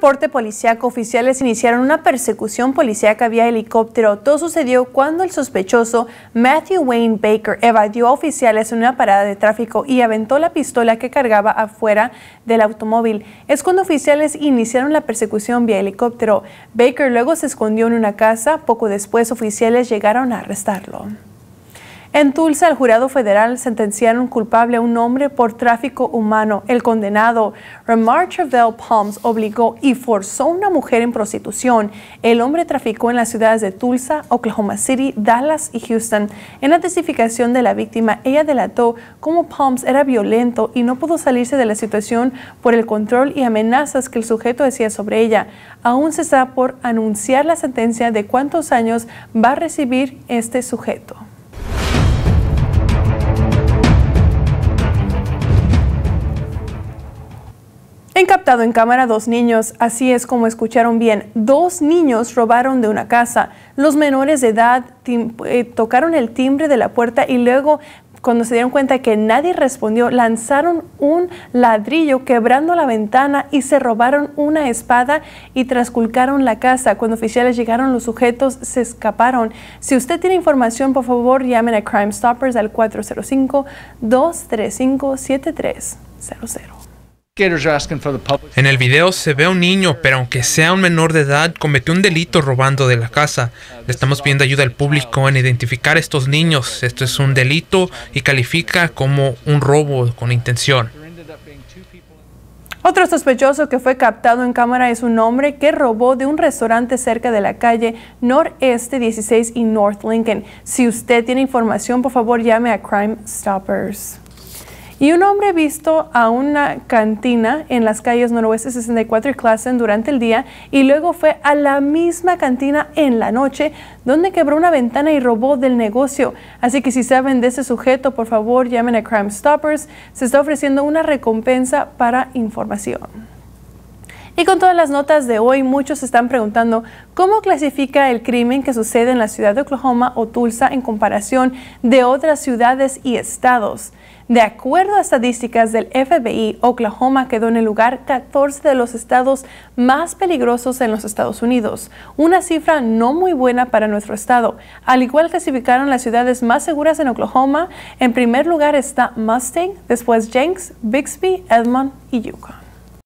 reporte policíaco, oficiales iniciaron una persecución policíaca vía helicóptero. Todo sucedió cuando el sospechoso Matthew Wayne Baker evadió a oficiales en una parada de tráfico y aventó la pistola que cargaba afuera del automóvil. Es cuando oficiales iniciaron la persecución vía helicóptero. Baker luego se escondió en una casa. Poco después, oficiales llegaron a arrestarlo. En Tulsa, el jurado federal sentenciaron culpable a un hombre por tráfico humano. El condenado Remar Travell Palms obligó y forzó a una mujer en prostitución. El hombre traficó en las ciudades de Tulsa, Oklahoma City, Dallas y Houston. En la testificación de la víctima, ella delató cómo Palms era violento y no pudo salirse de la situación por el control y amenazas que el sujeto decía sobre ella. Aún se está por anunciar la sentencia de cuántos años va a recibir este sujeto. captado en cámara dos niños, así es como escucharon bien, dos niños robaron de una casa. Los menores de edad eh, tocaron el timbre de la puerta y luego cuando se dieron cuenta que nadie respondió, lanzaron un ladrillo quebrando la ventana y se robaron una espada y trasculcaron la casa. Cuando oficiales llegaron, los sujetos se escaparon. Si usted tiene información, por favor, llamen a Crime Stoppers al 405-235-7300. En el video se ve a un niño, pero aunque sea un menor de edad, cometió un delito robando de la casa. Le estamos pidiendo ayuda al público en identificar a estos niños. Esto es un delito y califica como un robo con intención. Otro sospechoso que fue captado en cámara es un hombre que robó de un restaurante cerca de la calle Noreste 16 y North Lincoln. Si usted tiene información, por favor llame a Crime Stoppers. Y un hombre visto a una cantina en las calles noroeste 64 y Classen durante el día y luego fue a la misma cantina en la noche donde quebró una ventana y robó del negocio. Así que si saben de ese sujeto, por favor llamen a Crime Stoppers. Se está ofreciendo una recompensa para información. Y con todas las notas de hoy, muchos se están preguntando cómo clasifica el crimen que sucede en la ciudad de Oklahoma o Tulsa en comparación de otras ciudades y estados. De acuerdo a estadísticas del FBI, Oklahoma quedó en el lugar 14 de los estados más peligrosos en los Estados Unidos, una cifra no muy buena para nuestro estado. Al igual que clasificaron las ciudades más seguras en Oklahoma, en primer lugar está Mustang, después Jenks, Bixby, Edmond y Yukon.